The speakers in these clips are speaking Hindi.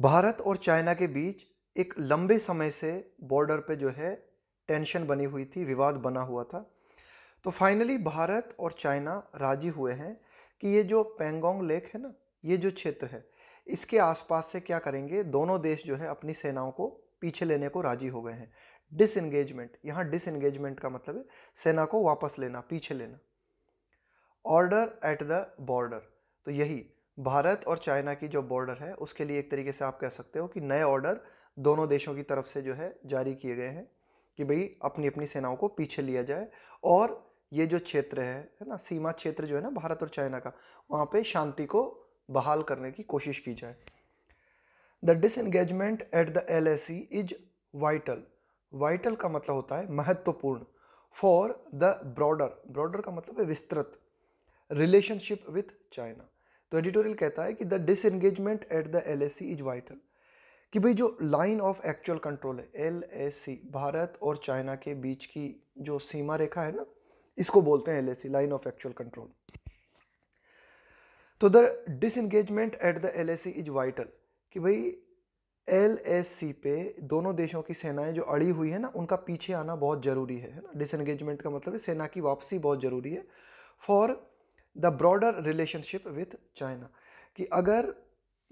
भारत और चाइना के बीच एक लंबे समय से बॉर्डर पे जो है टेंशन बनी हुई थी विवाद बना हुआ था तो फाइनली भारत और चाइना राजी हुए हैं कि ये जो पेंगोंग लेक है ना ये जो क्षेत्र है इसके आसपास से क्या करेंगे दोनों देश जो है अपनी सेनाओं को पीछे लेने को राजी हो गए हैं डिसंगेजमेंट यहाँ डिसंगेजमेंट का मतलब है सेना को वापस लेना पीछे लेना ऑर्डर एट द बॉर्डर तो यही भारत और चाइना की जो बॉर्डर है उसके लिए एक तरीके से आप कह सकते हो कि नए ऑर्डर दोनों देशों की तरफ से जो है जारी किए गए हैं कि भाई अपनी अपनी सेनाओं को पीछे लिया जाए और ये जो क्षेत्र है है ना सीमा क्षेत्र जो है ना भारत और चाइना का वहाँ पे शांति को बहाल करने की कोशिश की जाए the disengagement at the L S C is vital vital का मतलब होता है महत्वपूर्ण फॉर द ब्रॉडर ब्रॉडर का मतलब है विस्तृत रिलेशनशिप विथ चाइना तो एडिटोरियल कहता है कि the disengagement at the L is vital कि भाई जो लाइन ऑफ एक्चुअल कंट्रोल है एल e, भारत और चाइना के बीच की जो सीमा रेखा है ना इसको बोलते हैं L line of actual control तो the disengagement at the L is vital कि भाई एल e पे दोनों देशों की सेनाएं जो अड़ी हुई है ना उनका पीछे आना बहुत ज़रूरी है ना डिसंगेजमेंट का मतलब है सेना की वापसी बहुत ज़रूरी है for the broader relationship with China कि अगर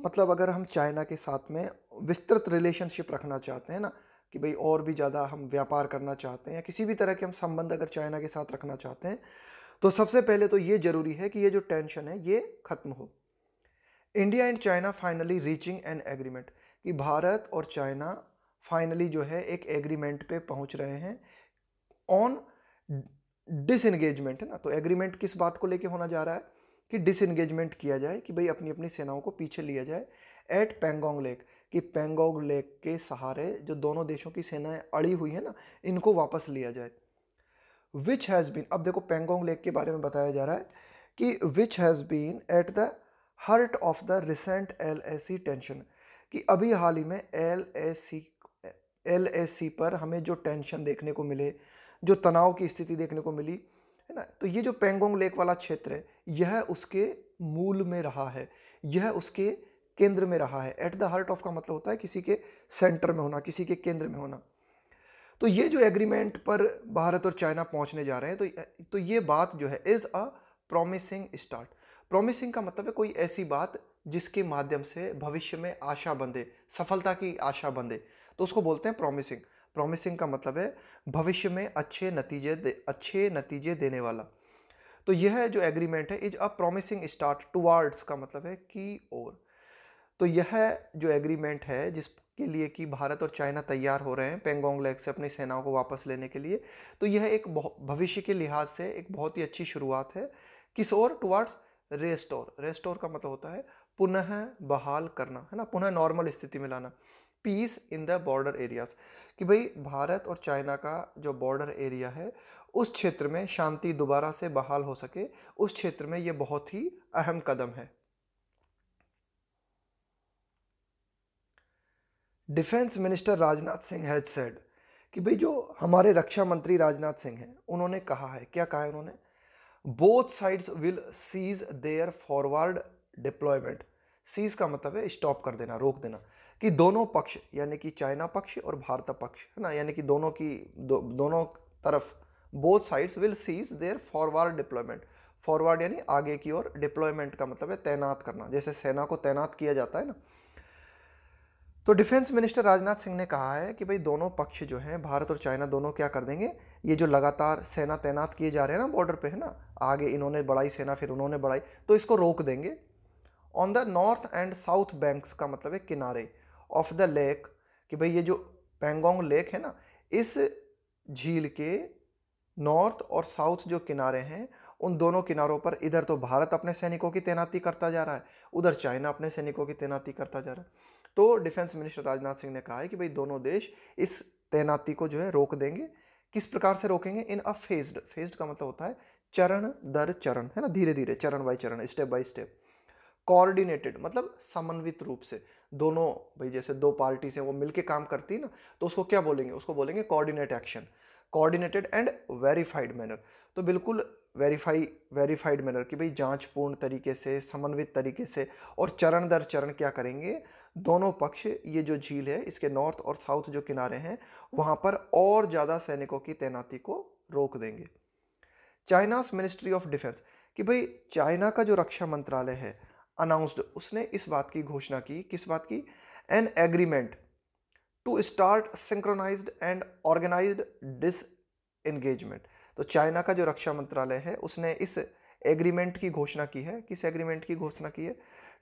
मतलब अगर हम चाइना के साथ में विस्तृत रिलेशनशिप रखना चाहते हैं ना कि भाई और भी ज़्यादा हम व्यापार करना चाहते हैं या किसी भी तरह के हम संबंध अगर चाइना के साथ रखना चाहते हैं तो सबसे पहले तो ये ज़रूरी है कि ये जो टेंशन है ये ख़त्म हो India and China finally reaching an agreement कि भारत और चाइना फाइनली जो है एक एग्रीमेंट पे पहुंच रहे हैं ऑन डिसंगेजमेंट है ना तो एग्रीमेंट किस बात को लेके होना जा रहा है कि डिसंगेजमेंट किया जाए कि भाई अपनी अपनी सेनाओं को पीछे लिया जाए एट पेंगोंग लेक कि पेंगोंग लेक के सहारे जो दोनों देशों की सेनाएं अड़ी हुई है ना इनको वापस लिया जाए विच हैज़ बीन अब देखो पेंगोंग लेक के बारे में बताया जा रहा है कि which has been at the heart of the recent L tension कि अभी हाल ही में एल एस सी पर हमें जो टेंशन देखने को मिले जो तनाव की स्थिति देखने को मिली है ना तो ये जो पेंगोंग लेक वाला क्षेत्र है यह उसके मूल में रहा है यह उसके केंद्र में रहा है एट द हार्ट ऑफ का मतलब होता है किसी के सेंटर में होना किसी के केंद्र में होना तो ये जो एग्रीमेंट पर भारत और चाइना पहुंचने जा रहे हैं तो तो ये बात जो है is a promising start promising का मतलब है कोई ऐसी बात जिसके माध्यम से भविष्य में आशा बंधे सफलता की आशा बंधे तो उसको बोलते हैं प्रॉमिसिंग प्रॉमिसिंग का मतलब है भविष्य में अच्छे नतीजे अच्छे नतीजे देने वाला तो यह जो एग्रीमेंट है is a promising start towards का मतलब है की ओर तो यह जो एग्रीमेंट है जिसके लिए कि भारत और चाइना तैयार हो रहे हैं पेंगोंग लेक से अपनी सेनाओं को वापस लेने के लिए तो यह एक भविष्य के लिहाज से एक बहुत ही अच्छी शुरुआत है किस ओर टुवार्ड्स रेस्टोर रेस्टोर का मतलब होता है पुनः बहाल करना है ना पुनः नॉर्मल स्थिति में लाना peace in the border areas कि भाई भारत और चाइना का जो बॉर्डर एरिया है उस क्षेत्र में शांति दोबारा से बहाल हो सके उस क्षेत्र में यह बहुत ही अहम कदम है defence minister Rajnath Singh has said कि भाई जो हमारे रक्षा मंत्री राजनाथ सिंह हैं उन्होंने कहा है क्या कहा है उन्होंने both sides will cease their forward deployment cease का मतलब है स्टॉप कर देना रोक देना कि दोनों पक्ष यानी कि चाइना पक्ष और भारत पक्ष है ना यानी कि दोनों की दो, दोनों तरफ both sides will cease their forward deployment forward यानी आगे की ओर डिप्लॉयमेंट का मतलब है तैनात करना जैसे सेना को तैनात किया जाता है ना तो डिफेंस मिनिस्टर राजनाथ सिंह ने कहा है कि भाई दोनों पक्ष जो हैं भारत और चाइना दोनों क्या कर देंगे ये जो लगातार सेना तैनात किए जा रहे हैं ना बॉर्डर पे है ना आगे इन्होंने बढ़ाई सेना फिर उन्होंने बढ़ाई तो इसको रोक देंगे on the north and south banks का मतलब है किनारे ऑफ द लेक कि भाई ये जो पेंगोंग लेक है ना इस झील के नॉर्थ और साउथ जो किनारे हैं उन दोनों किनारों पर इधर तो भारत अपने सैनिकों की तैनाती करता जा रहा है उधर चाइना अपने सैनिकों की तैनाती करता जा रहा है तो डिफेंस मिनिस्टर राजनाथ सिंह ने कहा है कि भाई दोनों देश इस तैनाती को जो है रोक देंगे किस प्रकार से रोकेंगे इन अ फेज्ड फेज्ड का मतलब होता है चरण दर चरण है ना धीरे धीरे चरण बाई चरण स्टेप बाई स्टेप कोऑर्डिनेटेड मतलब समन्वित रूप से दोनों भाई जैसे दो पार्टीज हैं वो मिलके काम करती है ना तो उसको क्या बोलेंगे उसको बोलेंगे coordinate action coordinated and verified manner तो बिल्कुल वेरीफाई वेरीफाइड मैनर कि भाई जांच पूर्ण तरीके से समन्वित तरीके से और चरण दर चरण क्या करेंगे दोनों पक्ष ये जो झील है इसके नॉर्थ और साउथ जो किनारे हैं वहाँ पर और ज़्यादा सैनिकों की तैनाती को रोक देंगे चाइनास मिनिस्ट्री ऑफ डिफेंस कि भाई चाइना का जो रक्षा मंत्रालय है अनाउंस्ड उसने इस बात की घोषणा की किस बात की an agreement to start synchronised and organised disengagement तो चाइना का जो रक्षा मंत्रालय है उसने इस एग्रीमेंट की घोषणा की है किस एग्रीमेंट की घोषणा की है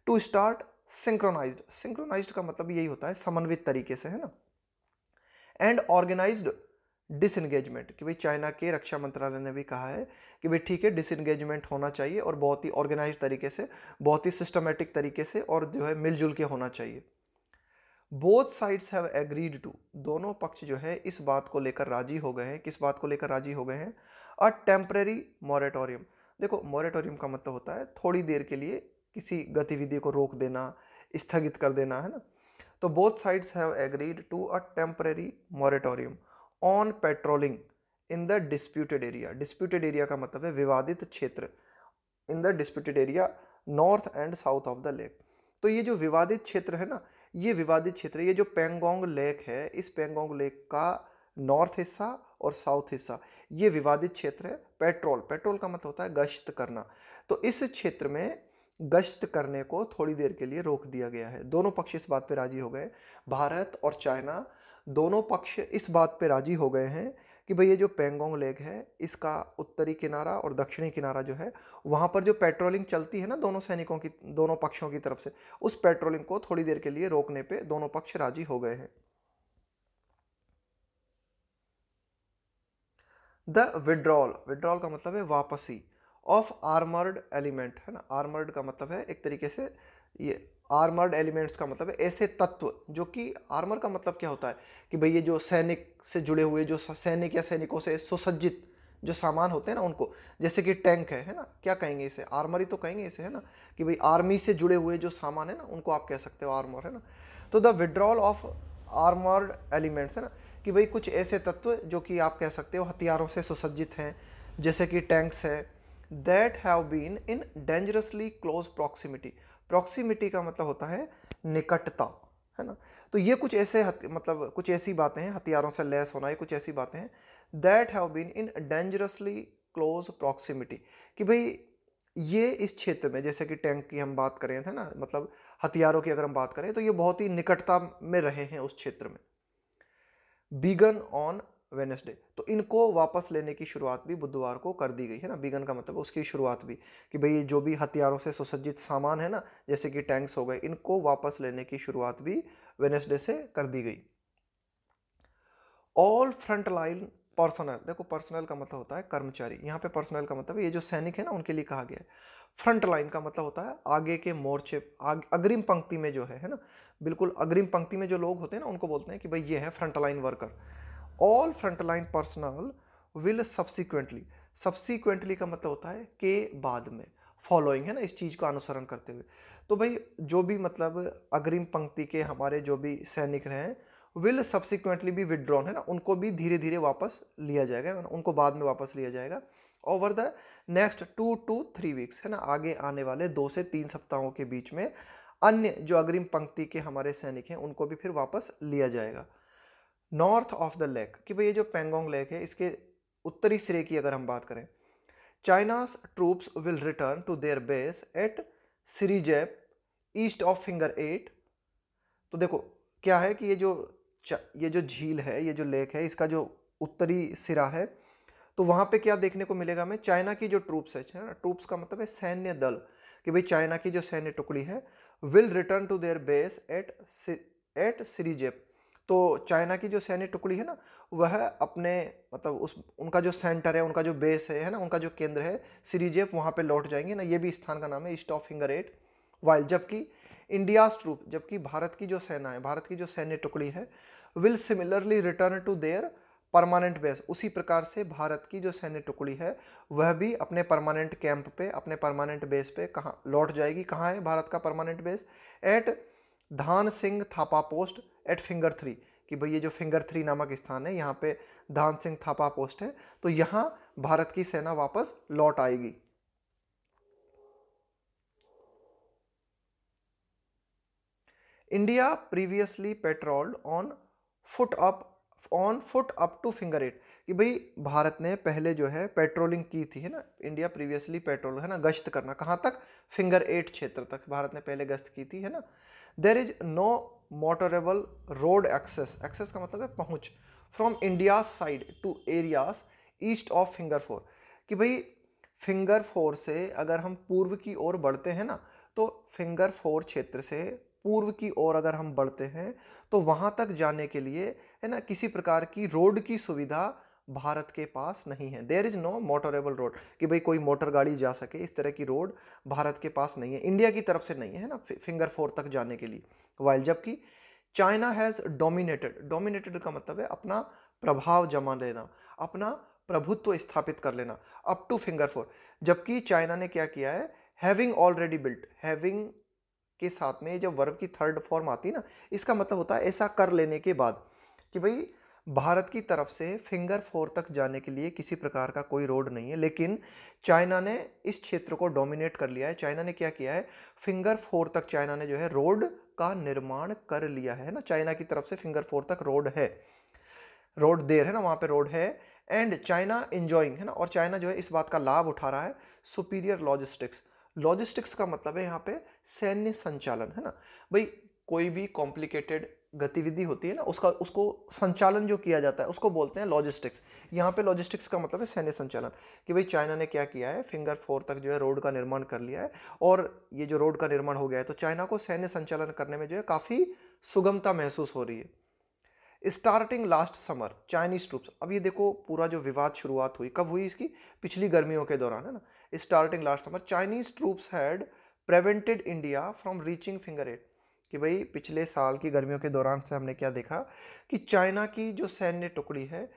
टू स्टार्ट सिंक्रोनाइज्ड सिंक्रोनाइज्ड का मतलब यही होता है समन्वित तरीके से है ना एंड ऑर्गेनाइज्ड डिसंगेजमेंट कि भाई चाइना के रक्षा मंत्रालय ने भी कहा है कि भाई ठीक है डिसंगेजमेंट होना चाहिए और बहुत ही ऑर्गेनाइज तरीके से बहुत ही सिस्टमेटिक तरीके से और जो है मिलजुल के होना चाहिए both sides have agreed to दोनों पक्ष जो है इस बात को लेकर राजी हो गए हैं किस बात को लेकर राजी हो गए हैं अ टेम्प्रेरी मॉरेटोरियम देखो मॉरेटोरियम का मतलब होता है थोड़ी देर के लिए किसी गतिविधि को रोक देना स्थगित कर देना है ना तो both sides have agreed to a temporary moratorium on patrolling in the disputed area disputed area का मतलब है विवादित क्षेत्र in the disputed area north and south of the lake तो ये जो विवादित क्षेत्र है ना ये विवादित क्षेत्र ये जो पेंगोंग लेक है इस पेंगोंग लेक का नॉर्थ हिस्सा और साउथ हिस्सा ये विवादित क्षेत्र है पेट्रोल पेट्रोल का मतलब होता है गश्त करना तो इस क्षेत्र में गश्त करने को थोड़ी देर के लिए रोक दिया गया है दोनों पक्ष इस बात पर राजी हो गए भारत और चाइना दोनों पक्ष इस बात पे राजी हो गए हैं कि भाई ये जो पेंगोंग लेक है इसका उत्तरी किनारा और दक्षिणी किनारा जो है वहाँ पर जो पेट्रोलिंग चलती है ना दोनों सैनिकों की दोनों पक्षों की तरफ से उस पेट्रोलिंग को थोड़ी देर के लिए रोकने पे दोनों पक्ष राजी हो गए हैं द विड्रॉल विड्रॉल का मतलब है वापसी ऑफ आर्मर्ड एलिमेंट है ना आर्मर्ड का मतलब है एक तरीके से ये आर्मर्ड एलिमेंट्स का मतलब है ऐसे तत्व जो कि आर्मर का मतलब क्या होता है कि भाई ये जो सैनिक से जुड़े हुए जो सैनिक या सैनिकों से सुसज्जित जो सामान होते हैं ना उनको जैसे कि टैंक है है ना क्या कहेंगे इसे आर्मरी तो कहेंगे इसे है ना कि भाई आर्मी से जुड़े हुए जो सामान है ना उनको आप कह सकते हो आर्मर है ना तो the withdrawal of armoured elements है ना कि भाई कुछ ऐसे तत्व जो कि आप कह सकते हो हथियारों से सुसज्जित हैं जैसे कि टैंक्स है that have been in dangerously close proximity proximity का मतलब होता है निकटता है ना तो ये कुछ ऐसे मतलब कुछ ऐसी बातें हैं हथियारों से लैस होना ये कुछ ऐसी बातें हैं that have been in dangerously close proximity कि भाई ये इस क्षेत्र में जैसे कि टैंक की हम बात करें थे ना मतलब हथियारों की अगर हम बात करें तो ये बहुत ही निकटता में रहे हैं उस क्षेत्र में बीगन ऑन वेनसडे तो इनको वापस लेने की शुरुआत भी बुधवार को कर दी गई है ना बिगन का मतलब उसकी शुरुआत भी कि भाई जो भी हथियारों से सुसज्जित सामान है ना जैसे कि टैंक्स हो गए इनको वापस लेने की शुरुआत भी वेनसडे से कर दी गई ऑल फ्रंट लाइन पर्सनल देखो पर्सनल का मतलब होता है कर्मचारी यहाँ पे पर्सनल का मतलब ये जो सैनिक है ना उनके लिए कहा गया है फ्रंट लाइन का मतलब होता है आगे के मोर्चे अग्रिम पंक्ति में जो है है ना बिल्कुल अग्रिम पंक्ति में जो लोग होते हैं ना उनको बोलते हैं कि भाई ये है front line worker all frontline personnel will subsequently subsequently का मतलब होता है के बाद में फॉलोइंग है ना इस चीज़ का अनुसरण करते हुए तो भाई जो भी मतलब अग्रिम पंक्ति के हमारे जो भी सैनिक रहे हैं विल सब्सिक्वेंटली भी विदड्रॉन है ना उनको भी धीरे धीरे वापस लिया जाएगा ना उनको बाद में वापस लिया जाएगा over the next two two three weeks है ना आगे आने वाले दो से तीन सप्ताहों के बीच में अन्य जो अग्रिम पंक्ति के हमारे सैनिक हैं उनको भी फिर वापस लिया जाएगा नॉर्थ ऑफ द लेक कि भाई ये जो पेंगोंग लेक है इसके उत्तरी सिरे की अगर हम बात करें China's troops will return to their base at Sirijap east of finger eight तो देखो क्या है कि ये जो ये जो झील है ये जो लेक है इसका जो उत्तरी सिरा है तो वहाँ पे क्या देखने को मिलेगा हमें चाइना की जो ट्रूप्स है ट्रूप्स का मतलब है सैन्य दल कि भाई चाइना की जो सैन्य टुकड़ी है will return to their base at at Sirijap तो चाइना की जो सैन्य टुकड़ी है ना वह अपने मतलब उस उनका जो सेंटर है उनका जो बेस है है ना उनका जो केंद्र है सीरीजेप वहाँ पे लौट जाएंगे ना ये भी स्थान का नाम है east of finger eight while जबकि इंडियाज ट्रूप जबकि भारत की जो सेना है भारत की जो सैन्य टुकड़ी है will similarly return to their permanent base उसी प्रकार से भारत की जो सैन्य टुकड़ी है वह भी अपने परमानेंट कैंप पे अपने परमानेंट बेस पे कहाँ लौट जाएगी कहाँ है भारत का permanent base at Dhan Singh Thapa post at finger three कि भाई ये जो फिंगर थ्री नामक स्थान है यहाँ पे धान सिंह थापा पोस्ट है तो यहाँ भारत की सेना वापस लौट आएगी India previously patrolled on foot up on foot up to finger eight कि भाई भारत ने पहले जो है पेट्रोलिंग की थी है ना इंडिया प्रीवियसली पेट्रोल है ना गश्त करना कहाँ तक फिंगर एट क्षेत्र तक भारत ने पहले गश्त की थी है ना there is no motorable road access access का मतलब है पहुँच from India side to areas east of finger four कि भाई फिंगर फोर से अगर हम पूर्व की ओर बढ़ते हैं ना तो फिंगर फोर क्षेत्र से पूर्व की ओर अगर हम बढ़ते हैं तो वहाँ तक जाने के लिए है ना किसी प्रकार की रोड की सुविधा भारत के पास नहीं है there is no motorable road कि भाई कोई मोटर गाड़ी जा सके इस तरह की रोड भारत के पास नहीं है इंडिया की तरफ से नहीं है ना फिंगर फोर तक जाने के लिए वाइल जबकि चाइना हैज़ डोमिनेटेड डोमिनेटेड का मतलब है अपना प्रभाव जमा लेना अपना प्रभुत्व स्थापित कर लेना अप टू फिंगर फोर जबकि चाइना ने क्या किया है हैविंग ऑलरेडी बिल्ट हैविंग के साथ में जब वर्ब की थर्ड फॉर्म आती है ना इसका मतलब होता है ऐसा कर लेने के बाद कि भाई भारत की तरफ से फिंगर फोर तक जाने के लिए किसी प्रकार का कोई रोड नहीं है लेकिन चाइना ने इस क्षेत्र को डोमिनेट कर लिया है चाइना ने क्या किया है फिंगर फोर तक चाइना ने जो है रोड का निर्माण कर लिया है ना चाइना की तरफ से फिंगर फोर तक रोड है रोड देर है ना वहाँ पर रोड है एंड चाइना इंजॉइंग है ना और चाइना जो है इस बात का लाभ उठा रहा है सुपीरियर लॉजिस्टिक्स लॉजिस्टिक्स का मतलब है यहाँ पे सैन्य संचालन है ना भाई कोई भी कॉम्प्लिकेटेड गतिविधि होती है ना उसका उसको संचालन जो किया जाता है उसको बोलते हैं लॉजिस्टिक्स यहाँ पे लॉजिस्टिक्स का मतलब है सैन्य संचालन कि भाई चाइना ने क्या किया है फिंगर फोर तक जो है रोड का निर्माण कर लिया है और ये जो रोड का निर्माण हो गया है तो चाइना को सैन्य संचालन करने में जो है काफ़ी सुगमता महसूस हो रही है starting last summer Chinese troops अब ये देखो पूरा जो विवाद शुरुआत हुई कब हुई इसकी पिछली गर्मियों के दौरान है ना starting last summer Chinese troops had prevented India from reaching finger eight कि भाई पिछले साल की गर्मियों के दौरान से हमने क्या देखा कि चाइना की जो सैन्य टुकड़ी है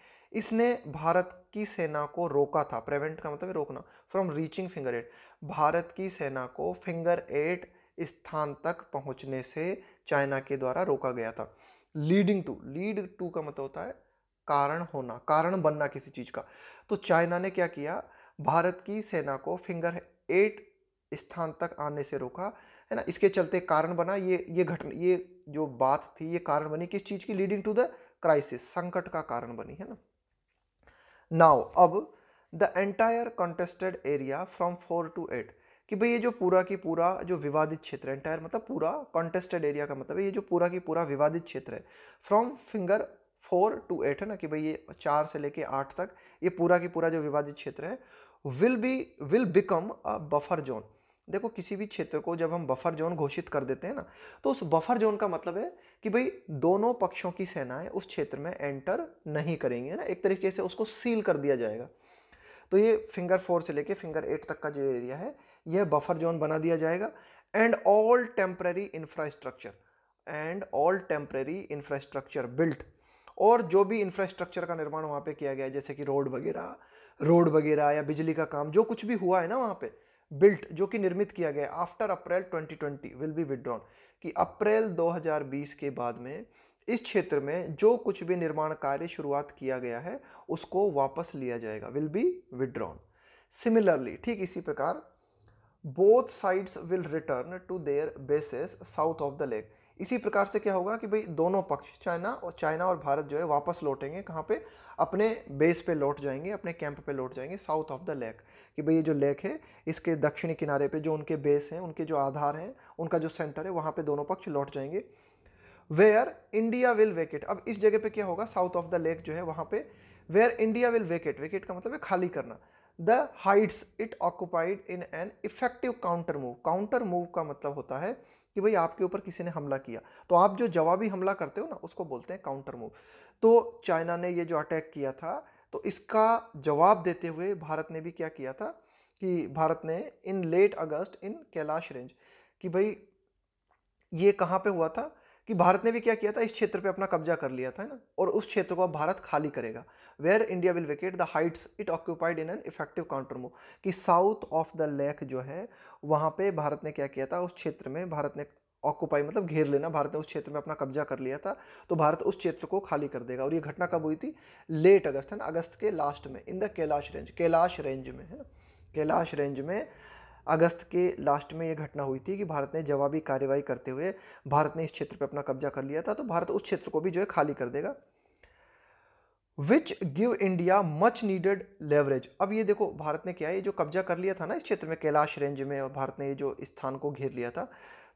इसने भारत की सेना को रोका था प्रेवेंट का मतलब रोकना from reaching finger eight Bharat की सेना को फिंगर एट स्थान तक पहुंचने से चाइना के द्वारा रोका गया था लीडिंग टू लीड टू का मतलब होता है कारण होना कारण बनना किसी चीज़ का तो चाइना ने क्या किया भारत की सेना को फिंगर एट स्थान तक आने से रोका है ना इसके चलते कारण बना ये ये घटना ये जो बात थी ये कारण बनी किस चीज़ की लीडिंग टू द क्राइसिस संकट का कारण बनी है ना नाउ अब the entire contested area from four to eight कि भाई ये जो पूरा की पूरा जो विवादित क्षेत्र है एंटायर मतलब पूरा कॉन्टेस्टेड एरिया का मतलब ये जो पूरा की पूरा विवादित क्षेत्र है from finger four to eight है ना कि भाई ये चार से लेके आठ तक ये पूरा की पूरा जो विवादित क्षेत्र है will be will become a buffer zone देखो किसी भी क्षेत्र को जब हम बफर जोन घोषित कर देते हैं ना तो उस बफर जोन का मतलब है कि भाई दोनों पक्षों की सेनाएं उस क्षेत्र में एंटर नहीं करेंगे ना एक तरीके से उसको सील कर दिया जाएगा तो ये फिंगर फोर से लेके फिंगर एट तक का जो एरिया है यह बफर जोन बना दिया जाएगा and all temporary infrastructure and all temporary infrastructure built और जो भी इंफ्रास्ट्रक्चर का निर्माण वहाँ पे किया गया जैसे कि रोड वगैरह रोड वगैरह या बिजली का काम जो कुछ भी हुआ है ना वहाँ पे बिल्ट जो कि निर्मित किया गया after April 2020 will be withdrawn कि अप्रैल 2020 के बाद में इस क्षेत्र में जो कुछ भी निर्माण कार्य शुरुआत किया गया है उसको वापस लिया जाएगा विल बी विदड्रॉन सिमिलरली ठीक इसी प्रकार both sides will return to their bases south of the lake इसी प्रकार से क्या होगा कि भाई दोनों पक्ष चाइना और चाइना और भारत जो है वापस लौटेंगे कहाँ पे अपने बेस पे लौट जाएंगे अपने कैंप पे लौट जाएंगे साउथ ऑफ द लेक कि भाई ये जो लेक है इसके दक्षिणी किनारे पे जो उनके बेस हैं उनके जो आधार हैं उनका जो सेंटर है वहाँ पे दोनों पक्ष लौट जाएंगे वेयर इंडिया विल वेकेट अब इस जगह पे क्या होगा साउथ ऑफ द लेक जो है वहाँ पे where India will vacate vacate का मतलब है खाली करना the heights it occupied in an effective counter move counter move का मतलब होता है कि भाई आपके ऊपर किसी ने हमला किया तो आप जो जवाबी हमला करते हो ना उसको बोलते हैं काउंटर मूव तो चाइना ने ये जो अटैक किया था तो इसका जवाब देते हुए भारत ने भी क्या किया था कि भारत ने in late August in Kailash range कि भाई ये कहाँ पे हुआ था कि भारत ने भी क्या किया था इस क्षेत्र पे अपना कब्जा कर लिया था ना और उस क्षेत्र को अब भारत खाली करेगा where India will vacate the heights it occupied in an effective counter move कि साउथ ऑफ द लेक जो है वहाँ पे भारत ने क्या किया था उस क्षेत्र में भारत ने ऑक्यूपाई मतलब घेर लेना भारत ने उस क्षेत्र में अपना कब्जा कर लिया था तो भारत उस क्षेत्र को खाली कर देगा और ये घटना कब हुई थी लेट अगस्त है ना अगस्त के लास्ट में in the Kailash range Kailash range में है कैलाश रेंज में अगस्त के लास्ट में ये घटना हुई थी कि भारत ने जवाबी कार्रवाई करते हुए भारत ने इस क्षेत्र पर अपना कब्जा कर लिया था तो भारत उस क्षेत्र को भी जो है खाली कर देगा which give India much needed leverage अब ये देखो भारत ने क्या है ये जो कब्जा कर लिया था ना इस क्षेत्र में कैलाश रेंज में और भारत ने ये जो स्थान को घेर लिया था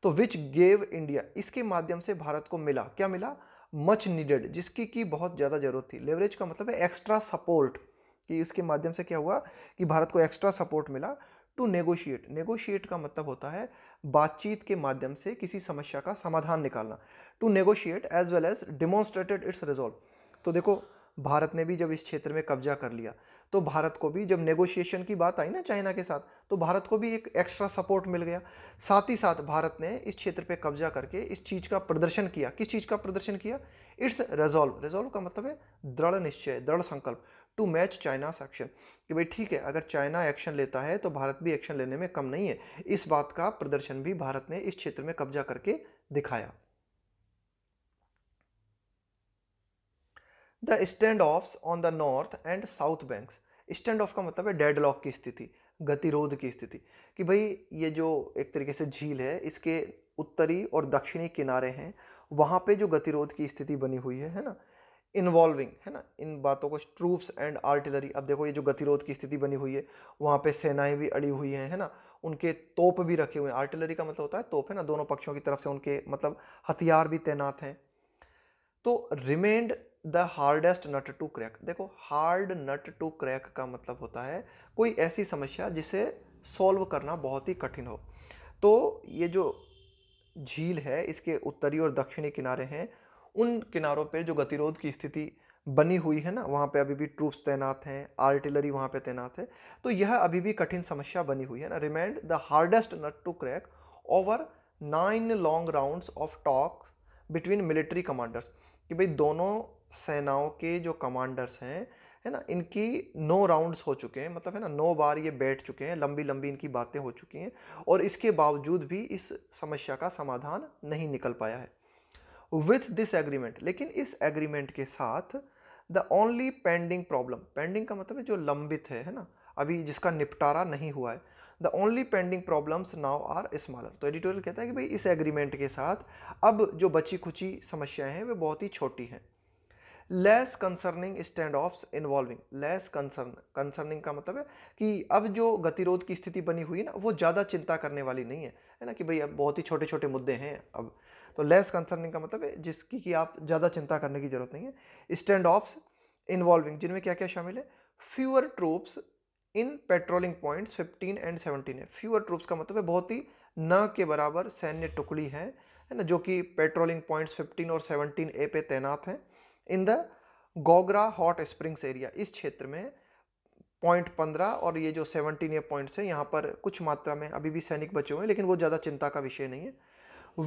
तो विच गेव इंडिया इसके माध्यम से भारत को मिला क्या मिला मच नीडेड जिसकी की बहुत ज़्यादा ज़रूरत थी लेवरेज का मतलब है एक्स्ट्रा सपोर्ट कि इसके माध्यम से क्या हुआ कि भारत को एक्स्ट्रा सपोर्ट मिला टू नेगोशिएट नेगोशिएट का मतलब होता है बातचीत के माध्यम से किसी समस्या का समाधान निकालना to negotiate as well as demonstrated its resolve तो देखो भारत ने भी जब इस क्षेत्र में कब्जा कर लिया तो भारत को भी जब नेगोशिएशन की बात आई ना चाइना के साथ तो भारत को भी एक एक्स्ट्रा सपोर्ट मिल गया साथ ही साथ भारत ने इस क्षेत्र पे कब्जा करके इस चीज़ का प्रदर्शन किया किस चीज़ का प्रदर्शन किया इट्स रेजोल्व रेजोल्व का मतलब है दृढ़ निश्चय दृढ़ संकल्प टू मैच चाइना एक्शन कि भाई ठीक है अगर चाइना एक्शन लेता है तो भारत भी एक्शन लेने में कम नहीं है इस बात का प्रदर्शन भी भारत ने इस क्षेत्र में कब्जा करके दिखाया the standoffs on the north and south banks standoff का मतलब है डेड लॉक की स्थिति गतिरोध की स्थिति कि भाई ये जो एक तरीके से झील है इसके उत्तरी और दक्षिणी किनारे हैं वहाँ पे जो गतिरोध की स्थिति बनी हुई है है ना इन्वॉल्विंग है ना इन बातों को ट्रूप्स एंड आर्टिलरी अब देखो ये जो गतिरोध की स्थिति बनी हुई है वहाँ पे सेनाएं भी अड़ी हुई हैं है ना उनके तोप भी रखे हुए हैं आर्टिलरी का मतलब होता है तोप है ना दोनों पक्षों की तरफ से उनके मतलब हथियार भी तैनात हैं तो remained the hardest nut to crack देखो हार्ड नट टू क्रैक का मतलब होता है कोई ऐसी समस्या जिसे सॉल्व करना बहुत ही कठिन हो तो ये जो झील है इसके उत्तरी और दक्षिणी किनारे हैं उन किनारों पर जो गतिरोध की स्थिति बनी हुई है ना वहाँ पे अभी भी ट्रूप्स तैनात हैं आर्टिलरी वहाँ पे तैनात है तो यह अभी भी कठिन समस्या बनी हुई है ना remained the hardest nut to crack over nine long rounds of talk between military commanders कि भाई दोनों सेनाओं के जो कमांडर्स हैं है ना इनकी नौ राउंड्स हो चुके हैं मतलब है ना नौ बार ये बैठ चुके हैं लंबी लंबी इनकी बातें हो चुकी हैं और इसके बावजूद भी इस समस्या का समाधान नहीं निकल पाया है विथ दिस एग्रीमेंट लेकिन इस एग्रीमेंट के साथ the only pending problem pending का मतलब है जो लंबित है है ना अभी जिसका निपटारा नहीं हुआ है the only pending problems now are smaller तो एडिटोरियल कहता है कि भाई इस एग्रीमेंट के साथ अब जो बची खुची समस्याएं हैं वे बहुत ही छोटी हैं less concerning standoffs involving less concern concerning का मतलब है कि अब जो गतिरोध की स्थिति बनी हुई है ना वो ज़्यादा चिंता करने वाली नहीं है है ना कि भाई अब बहुत ही छोटे छोटे मुद्दे हैं अब तो लेस कंसर्निंग का मतलब है जिसकी कि आप ज़्यादा चिंता करने की ज़रूरत नहीं है स्टैंड ऑफ्स इन्वॉल्विंग जिनमें क्या क्या शामिल है fewer troops in patrolling points fifteen and seventeen है फ्यूअर ट्रूप्स का मतलब है बहुत ही न के बराबर सैन्य टुकड़ी है है ना जो कि पेट्रोलिंग पॉइंट्स 15 और 17 ए पे तैनात हैं in the Gogra hot springs area इस क्षेत्र में पॉइंट पंद्रह और ये जो सेवनटीन ये पॉइंट्स हैं यहाँ पर कुछ मात्रा में अभी भी सैनिक बचे हुए हैं लेकिन वो ज़्यादा चिंता का विषय नहीं है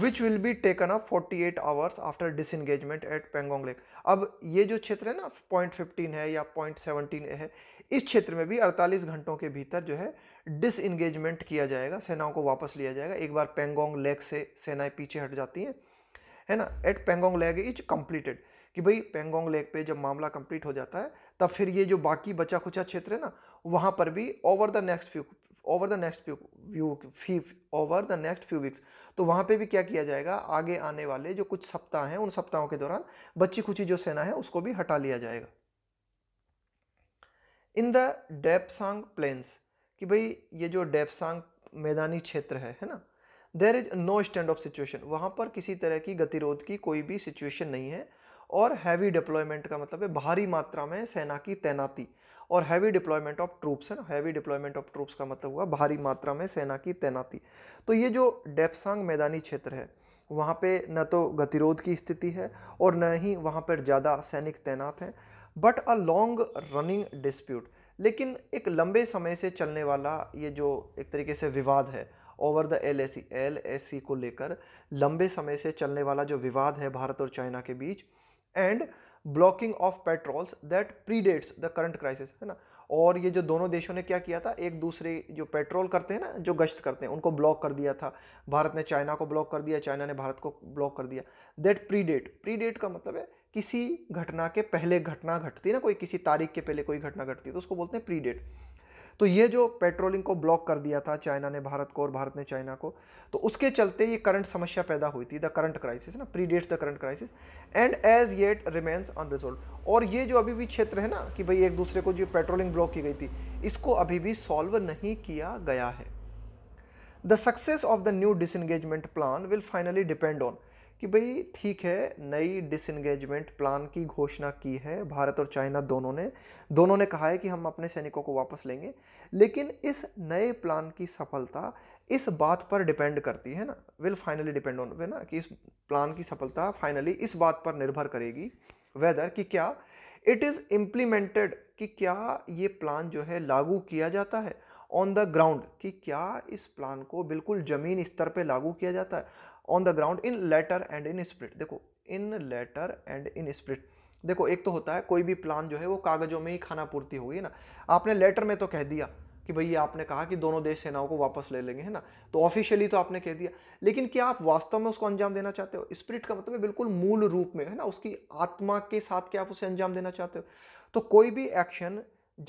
which will be taken up 48 eight hours after disengagement at Pangong lake अब ये जो क्षेत्र है ना पॉइंट फिफ्टीन है या पॉइंट सेवनटीन है इस क्षेत्र में भी 48 घंटों के भीतर जो है डिसंगेजमेंट किया जाएगा सेनाओं को वापस लिया जाएगा एक बार पेंगोंग लेक से सेनाएं पीछे हट जाती हैं है ना at Pangong lake is completed कि भाई पेंगोंग लेक पे जब मामला कंप्लीट हो जाता है तब फिर ये जो बाकी बचा खुचा क्षेत्र है ना वहाँ पर भी over the next few over the next few view over the next few weeks तो वहाँ पे भी क्या किया जाएगा आगे आने वाले जो कुछ सप्ताह हैं उन सप्ताहों के दौरान बच्ची खुची जो सेना है उसको भी हटा लिया जाएगा इन द डेपसांग प्लेन्स कि भाई ये जो डेपसांग मैदानी क्षेत्र है है ना there is no standoff situation वहाँ पर किसी तरह की गतिरोध की कोई भी सिचुएशन नहीं है और हैवी डिप्लॉयमेंट का मतलब है भारी मात्रा में सेना की तैनाती और हैवी डिप्लॉयमेंट ऑफ ट्रूप्स है ना हैवी डिप्लॉयमेंट ऑफ ट्रूप्स का मतलब हुआ भारी मात्रा में सेना की तैनाती तो ये जो डेपसांग मैदानी क्षेत्र है वहाँ पे न तो गतिरोध की स्थिति है और न ही वहाँ पर ज़्यादा सैनिक तैनात हैं but a long running dispute लेकिन एक लंबे समय से चलने वाला ये जो एक तरीके से विवाद है over the L S C L S C को लेकर लंबे समय से चलने वाला जो विवाद है भारत और चाइना के बीच and blocking of patrols that predates the current crisis है ना और ये जो दोनों देशों ने क्या किया था एक दूसरे जो पेट्रोल करते हैं ना जो गश्त करते हैं उनको ब्लॉक कर दिया था भारत ने चाइना को ब्लॉक कर दिया चाइना ने भारत को ब्लॉक कर दिया दैट प्रीडेट प्रीडेट का मतलब है किसी घटना के पहले घटना घटती है ना कोई किसी तारीख के पहले कोई घटना घटती है तो उसको बोलते हैं प्रीडेट तो ये जो पेट्रोलिंग को ब्लॉक कर दिया था चाइना ने भारत को और भारत ने चाइना को तो उसके चलते ये करंट समस्या पैदा हुई थी द करंट क्राइसिस ना predates the current crisis and as yet remains unresolved और ये जो अभी भी क्षेत्र है ना कि भाई एक दूसरे को जो पेट्रोलिंग ब्लॉक की गई थी इसको अभी भी सॉल्व नहीं किया गया है the success of the new disengagement plan will finally depend on कि भाई ठीक है नई डिसंगेजमेंट प्लान की घोषणा की है भारत और चाइना दोनों ने दोनों ने कहा है कि हम अपने सैनिकों को वापस लेंगे लेकिन इस नए प्लान की सफलता इस बात पर डिपेंड करती है ना विल फाइनली डिपेंड ऑन ना कि इस प्लान की सफलता फाइनली इस बात पर निर्भर करेगी वेदर कि क्या इट इज़ इम्प्लीमेंटेड कि क्या ये प्लान जो है लागू किया जाता है ऑन द ग्राउंड कि क्या इस प्लान को बिल्कुल ज़मीन स्तर पे लागू किया जाता है on the ground in letter and in spirit देखो in letter and in spirit देखो एक तो होता है कोई भी प्लान जो है वो कागजों में ही खाना पूर्ति होगी ना आपने लेटर में तो कह दिया कि भैया आपने कहा कि दोनों देश सेनाओं को वापस ले लेंगे है ना तो ऑफिशियली तो आपने कह दिया लेकिन क्या आप वास्तव में उसको अंजाम देना चाहते हो स्प्रिट का मतलब है बिल्कुल मूल रूप में है ना उसकी आत्मा के साथ क्या आप उसे अंजाम देना चाहते हो तो कोई भी एक्शन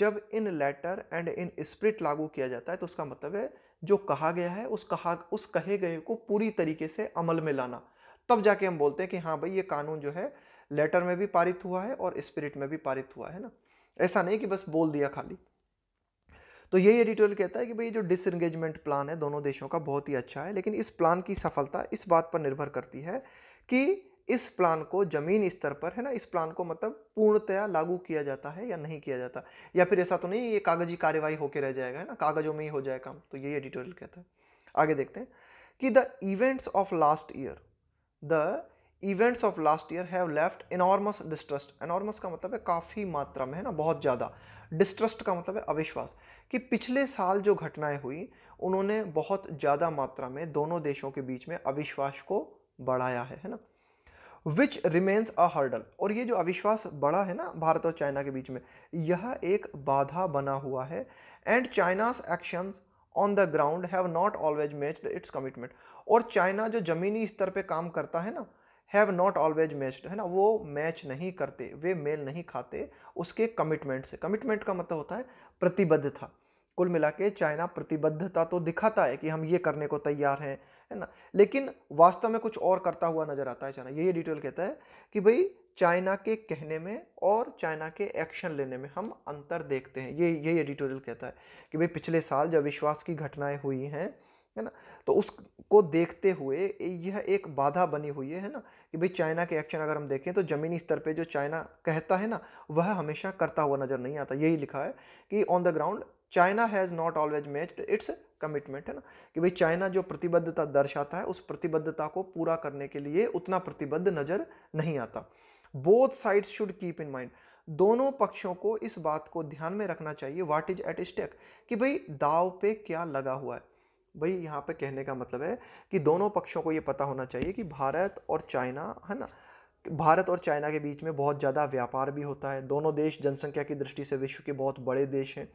जब in letter and in spirit लागू किया जाता है तो उसका मतलब है जो कहा गया है उस कहा उस कहे गए को पूरी तरीके से अमल में लाना तब जाके हम बोलते हैं कि हाँ भाई ये कानून जो है लेटर में भी पारित हुआ है और स्पिरिट में भी पारित हुआ है ना ऐसा नहीं कि बस बोल दिया खाली तो यही एडिटोरियल कहता है कि भाई जो डिसंगेजमेंट प्लान है दोनों देशों का बहुत ही अच्छा है लेकिन इस प्लान की सफलता इस बात पर निर्भर करती है कि इस प्लान को ज़मीन स्तर पर है ना इस प्लान को मतलब पूर्णतया लागू किया जाता है या नहीं किया जाता या फिर ऐसा तो नहीं ये कागजी कार्यवाही होकर रह जाएगा है ना कागजों में ही हो जाए काम तो ये एडिटोरियल कहता है आगे देखते हैं कि the events of last year the events of last year have left enormous distrust enormous का मतलब है काफ़ी मात्रा में है ना बहुत ज़्यादा डिस्ट्रस्ट का मतलब है अविश्वास कि पिछले साल जो घटनाएं हुई उन्होंने बहुत ज़्यादा मात्रा में दोनों देशों के बीच में अविश्वास को बढ़ाया है है ना विच रिमेन्स अ हर्डल और ये जो अविश्वास बड़ा है ना भारत और चाइना के बीच में यह एक बाधा बना हुआ है and China's actions on the ground have not always matched its commitment और चाइना जो ज़मीनी स्तर पे काम करता है ना हैव नॉट ऑलवेज मैच्ड है ना वो मैच नहीं करते वे मेल नहीं खाते उसके कमिटमेंट से कमिटमेंट का मतलब होता है प्रतिबद्धता कुल मिला के चाइना प्रतिबद्धता तो दिखाता है कि हम ये करने को तैयार हैं है ना लेकिन वास्तव में कुछ और करता हुआ नज़र आता है चाइना यही डिटेल कहता है कि भाई चाइना के कहने में और चाइना के एक्शन लेने में हम अंतर देखते हैं ये यही एडिटोरियल कहता है कि भाई पिछले साल जब विश्वास की घटनाएं हुई हैं है ना तो उसको देखते हुए यह एक बाधा बनी हुई है ना कि भाई चाइना के एक्शन अगर हम देखें तो ज़मीनी स्तर पे जो चाइना कहता है ना वह हमेशा करता हुआ नज़र नहीं आता यही लिखा है कि on the ground China has not always matched its commitment है ना कि भाई चाइना जो प्रतिबद्धता दर्शाता है उस प्रतिबद्धता को पूरा करने के लिए उतना प्रतिबद्ध नज़र नहीं आता both sides should keep in mind दोनों पक्षों को इस बात को ध्यान में रखना चाहिए व्हाट इज एट स्टेक कि भाई दाव पे क्या लगा हुआ है भाई यहाँ पे कहने का मतलब है कि दोनों पक्षों को ये पता होना चाहिए कि भारत और चाइना है ना भारत और चाइना के बीच में बहुत ज़्यादा व्यापार भी होता है दोनों देश जनसंख्या की दृष्टि से विश्व के बहुत बड़े देश हैं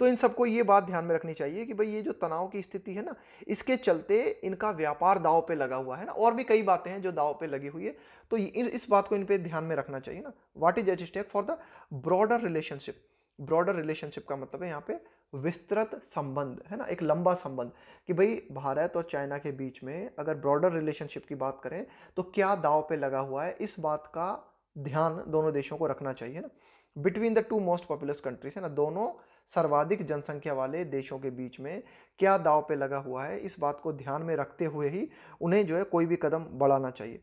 तो इन सबको ये बात ध्यान में रखनी चाहिए कि भाई ये जो तनाव की स्थिति है ना इसके चलते इनका व्यापार दाव पे लगा हुआ है ना और भी कई बातें हैं जो दाव पे लगी हुई है तो इस बात को इन पर ध्यान में रखना चाहिए ना what is at stake for the broader relationship broader relationship का मतलब है यहाँ पे विस्तृत संबंध है ना एक लंबा संबंध कि भाई भारत और चाइना के बीच में अगर ब्रॉडर रिलेशनशिप की बात करें तो क्या दाव पे लगा हुआ है इस बात का ध्यान दोनों देशों को रखना चाहिए ना between the two most popular countries है ना दोनों सर्वाधिक जनसंख्या वाले देशों के बीच में क्या दाव पे लगा हुआ है इस बात को ध्यान में रखते हुए ही उन्हें जो है कोई भी कदम बढ़ाना चाहिए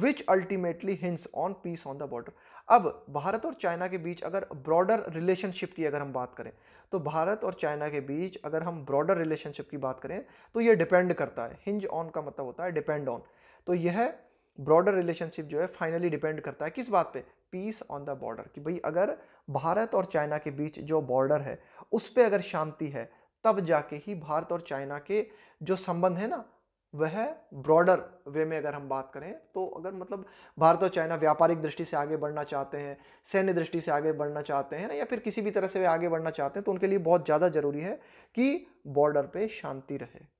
which ultimately hinges on peace on the border अब भारत और चाइना के बीच अगर ब्रॉडर रिलेशनशिप की अगर हम बात करें तो भारत और चाइना के बीच अगर हम ब्रॉडर रिलेशनशिप की बात करें तो ये डिपेंड करता है हिंज ऑन का मतलब होता है डिपेंड ऑन तो यह ब्रॉडर रिलेशनशिप जो है फाइनली डिपेंड करता है किस बात पे पीस ऑन द बॉर्डर कि भाई अगर भारत और चाइना के बीच जो बॉर्डर है उस पर अगर शांति है तब जाके ही भारत और चाइना के जो संबंध है ना वह ब्रॉडर वे में अगर हम बात करें तो अगर मतलब भारत और चाइना व्यापारिक दृष्टि से आगे बढ़ना चाहते हैं सैन्य दृष्टि से आगे बढ़ना चाहते हैं ना या फिर किसी भी तरह से वे आगे बढ़ना चाहते हैं तो उनके लिए बहुत ज़्यादा ज़रूरी है कि बॉर्डर पे शांति रहे